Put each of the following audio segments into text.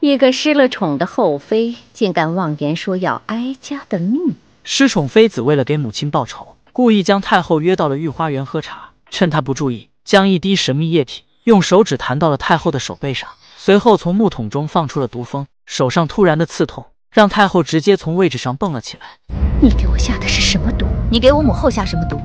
一个失了宠的后妃，竟敢妄言说要哀家的命！失宠妃子为了给母亲报仇，故意将太后约到了御花园喝茶，趁她不注意，将一滴神秘液体用手指弹到了太后的手背上，随后从木桶中放出了毒蜂。手上突然的刺痛，让太后直接从位置上蹦了起来。你给我下的是什么毒？你给我母后下什么毒，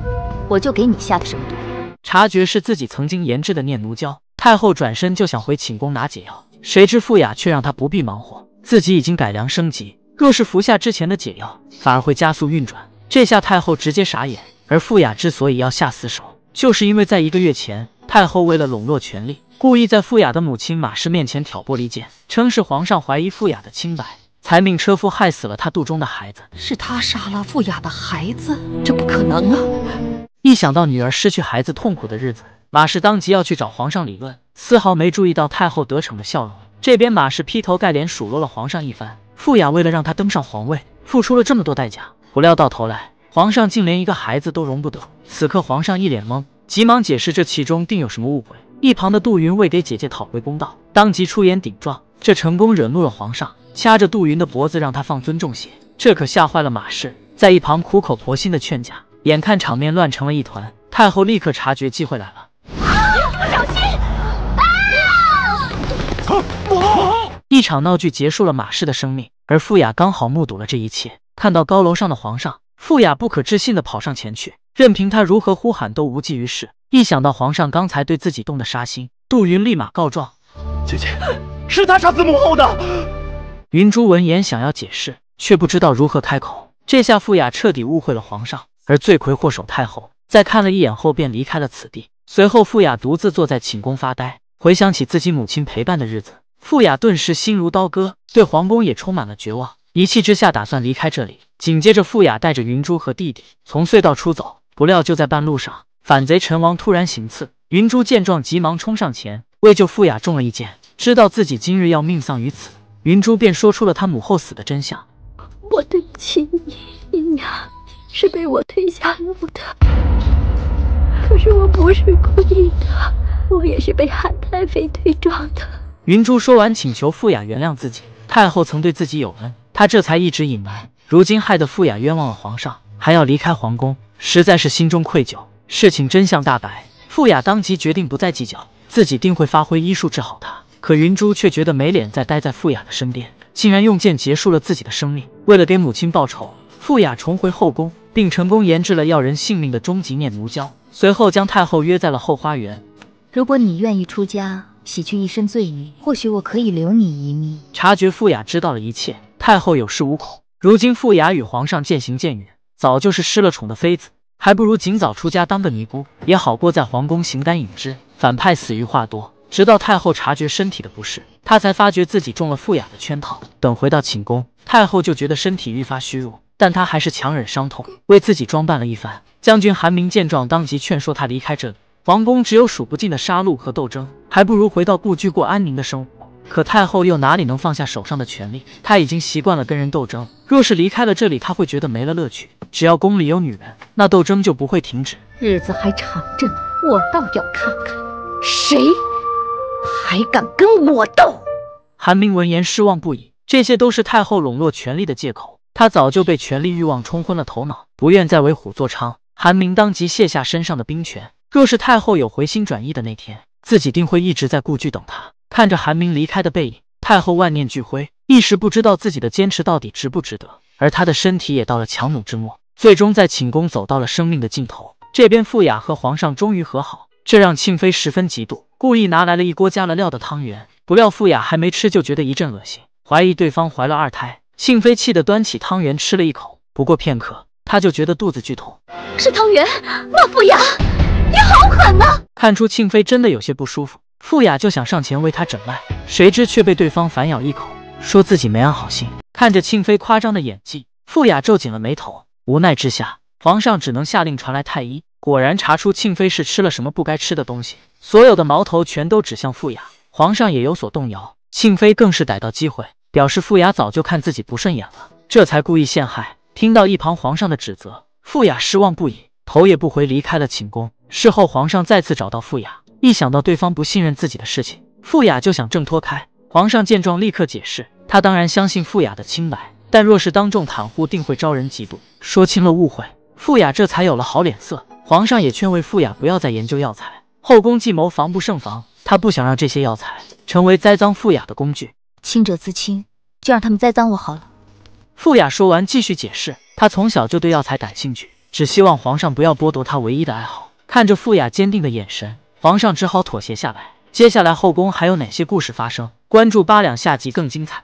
我就给你下的什么毒。察觉是自己曾经研制的念奴娇，太后转身就想回寝宫拿解药。谁知富雅却让他不必忙活，自己已经改良升级。若是服下之前的解药，反而会加速运转。这下太后直接傻眼。而富雅之所以要下死手，就是因为在一个月前，太后为了笼络权力，故意在富雅的母亲马氏面前挑拨离间，称是皇上怀疑富雅的清白，才命车夫害死了她肚中的孩子。是他杀了富雅的孩子？这不可能啊！一想到女儿失去孩子痛苦的日子，马氏当即要去找皇上理论。丝毫没注意到太后得逞的笑容，这边马氏劈头盖脸数落了皇上一番。富雅为了让他登上皇位，付出了这么多代价，不料到头来皇上竟连一个孩子都容不得。此刻皇上一脸懵，急忙解释这其中定有什么误会。一旁的杜云为给姐姐讨回公道，当即出言顶撞，这成功惹怒了皇上，掐着杜云的脖子让他放尊重些。这可吓坏了马氏，在一旁苦口婆心的劝架。眼看场面乱成了一团，太后立刻察觉机会来了。一场闹剧结束了马氏的生命，而富雅刚好目睹了这一切。看到高楼上的皇上，富雅不可置信的跑上前去，任凭他如何呼喊都无济于事。一想到皇上刚才对自己动的杀心，杜云立马告状，姐姐，是他杀死母后的。云珠闻言想要解释，却不知道如何开口。这下富雅彻底误会了皇上，而罪魁祸首太后在看了一眼后便离开了此地。随后富雅独自坐在寝宫发呆，回想起自己母亲陪伴的日子。富雅顿时心如刀割，对皇宫也充满了绝望。一气之下，打算离开这里。紧接着，富雅带着云珠和弟弟从隧道出走，不料就在半路上，反贼陈王突然行刺。云珠见状，急忙冲上前，为救富雅中了一箭，知道自己今日要命丧于此，云珠便说出了她母后死的真相。我对不起你，姨娘是被我推下楼的，可是我不是故意的，我也是被韩太妃推撞的。云珠说完，请求富雅原谅自己。太后曾对自己有恩，她这才一直隐瞒。如今害得富雅冤枉了皇上，还要离开皇宫，实在是心中愧疚。事情真相大白，富雅当即决定不再计较，自己定会发挥医术治好他。可云珠却觉得没脸再待在富雅的身边，竟然用剑结束了自己的生命。为了给母亲报仇，富雅重回后宫，并成功研制了要人性命的终极念奴娇。随后将太后约在了后花园。如果你愿意出家。洗去一身罪名，或许我可以留你一命。察觉富雅知道了一切，太后有恃无恐。如今富雅与皇上渐行渐远，早就是失了宠的妃子，还不如尽早出家当个尼姑，也好过在皇宫形单影只。反派死于话多，直到太后察觉身体的不适，她才发觉自己中了富雅的圈套。等回到寝宫，太后就觉得身体愈发虚弱，但她还是强忍伤痛，为自己装扮了一番。将军韩明见状，当即劝说她离开这里。皇宫只有数不尽的杀戮和斗争，还不如回到故居过安宁的生活。可太后又哪里能放下手上的权力？她已经习惯了跟人斗争，若是离开了这里，她会觉得没了乐趣。只要宫里有女人，那斗争就不会停止。日子还长着呢，我倒要看看谁还敢跟我斗。韩明闻言失望不已，这些都是太后笼络权力的借口。他早就被权力欲望冲昏了头脑，不愿再为虎作伥。韩明当即卸下身上的兵权。若是太后有回心转意的那天，自己定会一直在故居等他。看着韩明离开的背影，太后万念俱灰，一时不知道自己的坚持到底值不值得。而她的身体也到了强弩之末，最终在寝宫走到了生命的尽头。这边富雅和皇上终于和好，这让庆妃十分嫉妒，故意拿来了一锅加了料的汤圆。不料富雅还没吃就觉得一阵恶心，怀疑对方怀了二胎。庆妃气得端起汤圆吃了一口，不过片刻，她就觉得肚子剧痛，是汤圆，莫富雅。你好狠呐！看出庆妃真的有些不舒服，富雅就想上前为她诊脉，谁知却被对方反咬一口，说自己没安好心。看着庆妃夸张的演技，富雅皱紧了眉头。无奈之下，皇上只能下令传来太医。果然查出庆妃是吃了什么不该吃的东西，所有的矛头全都指向富雅。皇上也有所动摇，庆妃更是逮到机会，表示富雅早就看自己不顺眼了，这才故意陷害。听到一旁皇上的指责，富雅失望不已，头也不回离开了寝宫。事后，皇上再次找到富雅，一想到对方不信任自己的事情，富雅就想挣脱开。皇上见状，立刻解释，他当然相信富雅的清白，但若是当众袒护，定会招人嫉妒。说清了误会，富雅这才有了好脸色。皇上也劝慰富雅不要再研究药材，后宫计谋防不胜防，他不想让这些药材成为栽赃富雅的工具。清者自清，就让他们栽赃我好了。富雅说完，继续解释，他从小就对药材感兴趣，只希望皇上不要剥夺他唯一的爱好。看着富雅坚定的眼神，皇上只好妥协下来。接下来后宫还有哪些故事发生？关注八两，下集更精彩。